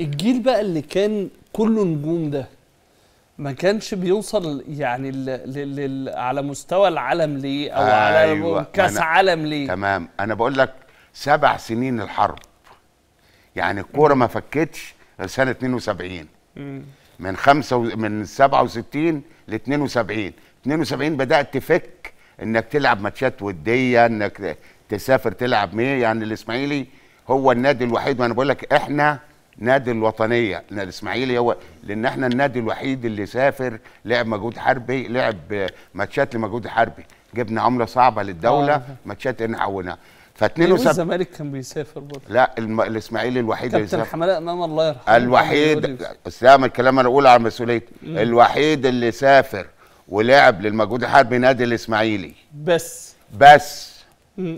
الجيل بقى اللي كان كله نجوم ده ما كانش بيوصل يعني لـ لـ لـ على مستوى العالم ليه او أيوة. على كاس عالم ليه تمام انا بقول لك سبع سنين الحرب يعني الكوره ما فكتش سنه 72 مم. من خمسة و... من 67 ل 72 72 بدات تفك انك تلعب ماتشات وديه انك تسافر تلعب ميه يعني الاسماعيلي هو النادي الوحيد وانا بقول لك احنا نادي الوطنيه نادي الاسماعيلي هو لان احنا النادي الوحيد اللي سافر لعب مجهود حربي لعب ماتشات لمجهود حربي جبنا عمله صعبه للدوله آه. ماتشات ان حولناها ف 72 الزمالك كان بيسافر برضه لا الم... الاسماعيلي الوحيد اللي كابتن حملاء امام الله يرحمه الوحيد استعمل الكلام انا اقول على مسؤوليتي الوحيد اللي سافر ولعب للمجهود الحربي نادي الاسماعيلي بس بس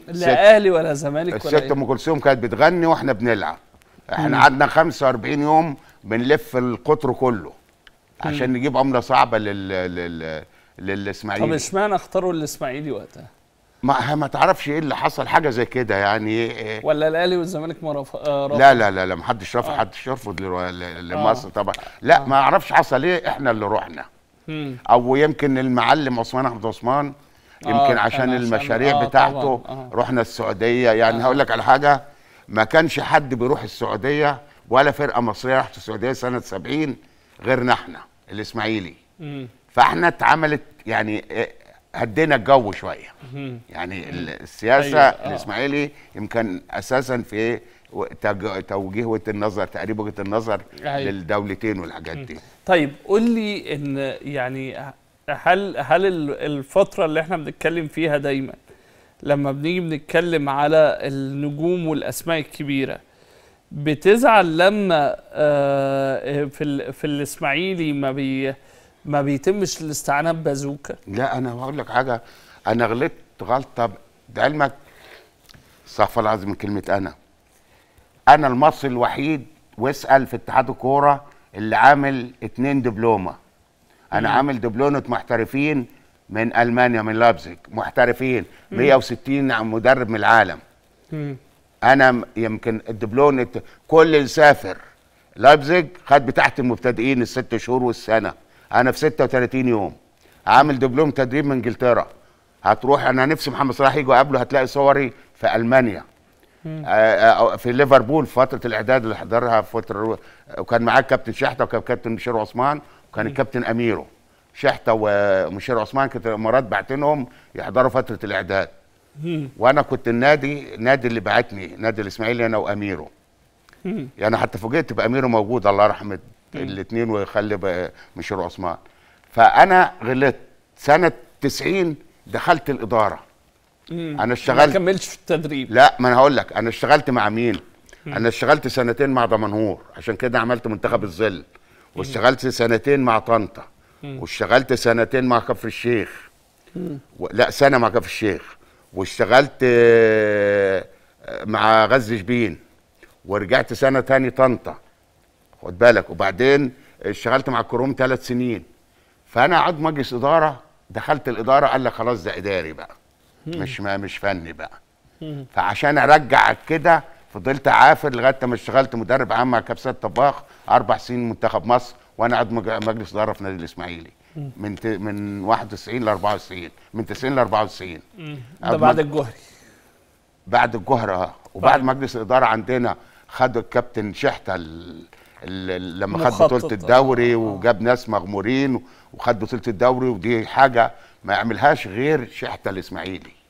لا اهلي ولا زمالك ولا الست إيه؟ ام كلثوم كانت بتغني واحنا بنلعب احنا قعدنا 45 يوم بنلف القطر كله عشان مم. نجيب عمله صعبه لل لل للاسماعيلي طب اشمعنى اختاروا الاسماعيلي وقتها؟ ما ما تعرفش ايه اللي حصل حاجه زي كده يعني إيه. ولا الاهلي والزمالك ما آه، رفض لا لا لا لا ما حدش رفض آه. حدش يرفض آه. لمصر طبعا لا آه. ما اعرفش حصل ايه احنا اللي رحنا مم. او يمكن المعلم عثمان احمد عثمان يمكن آه عشان, عشان المشاريع آه بتاعته آه رحنا السعوديه يعني آه. هقول لك على حاجه ما كانش حد بيروح السعوديه ولا فرقه مصريه راحت السعوديه سنه 70 غيرنا احنا الاسماعيلي فاحنا اتعملت يعني آه، هدينا الجو شويه يعني السياسه أيوة. آه. الاسماعيلي يمكن اساسا في توجيه وجهه النظر تقريب وجهه النظر أيوة. للدولتين والحاجات دي طيب قول لي ان يعني هل هل الفتره اللي احنا بنتكلم فيها دايما لما بنيجي بنتكلم على النجوم والاسماء الكبيره بتزعل لما آه، في في الاسماعيلي ما بي ما بيتمش الاستعانه ببازوكا لا انا هقول لك حاجه انا غلطت غلطه بعلمك استغفر الله العظيم من كلمه انا انا المصري الوحيد واسال في اتحاد الكوره اللي عامل اتنين دبلومه انا مم. عامل دبلومه محترفين من المانيا من لابزيج محترفين 160 مدرب من العالم مم. انا يمكن الدبلوم كل اللي سافر لايبزيج خد بتاعت المبتدئين الست شهور والسنه انا في 36 يوم عامل دبلوم تدريب من انجلترا هتروح انا نفسي محمد صلاح يجي قبله هتلاقي صوري في المانيا آه، آه، في ليفربول في فتره الاعداد اللي حضرها في فتره وكان معاك كابتن شحته وكان كابتن بشير عثمان وكان الكابتن اميره شحته ومشير عثمان كانت الامارات بعتنهم يحضروا فتره الاعداد وانا كنت النادي النادي اللي بعتني نادي الاسماعيلي انا واميره يعني حتى فوجئت باميره موجود الله رحمة الاثنين ويخلي مشير عثمان فانا غلطت سنه 90 دخلت الاداره انا اشتغلت ما كملتش في التدريب لا ما انا هقول لك انا اشتغلت مع مين انا اشتغلت سنتين مع دمنهور عشان كده عملت منتخب الظل واشتغلت سنتين مع طنطا واشتغلت سنتين مع كفر الشيخ و... لا سنه مع كفر الشيخ واشتغلت آه، آه، مع غز شبين ورجعت سنه تاني طنطا خد بالك وبعدين اشتغلت مع كروم ثلاث سنين فانا عضو مجلس اداره دخلت الاداره قال لك خلاص ده اداري بقى مش ما مش فني بقى فعشان ارجع كده فضلت عافر لغايه ما اشتغلت مدرب عام مع كبسات طباخ اربع سنين منتخب مصر وانا عضو مجلس اداره في نادي الاسماعيلي من ت... من 91 ل 94 من 90 ل 94 ده بعد الجهري بعد الجهري اه وبعد مجلس الاداره عندنا خد الكابتن شحته ال... ال... لما خد بطوله الدوري آه. وجاب ناس مغمورين وخد بطوله الدوري ودي حاجه ما يعملهاش غير شحته الاسماعيلي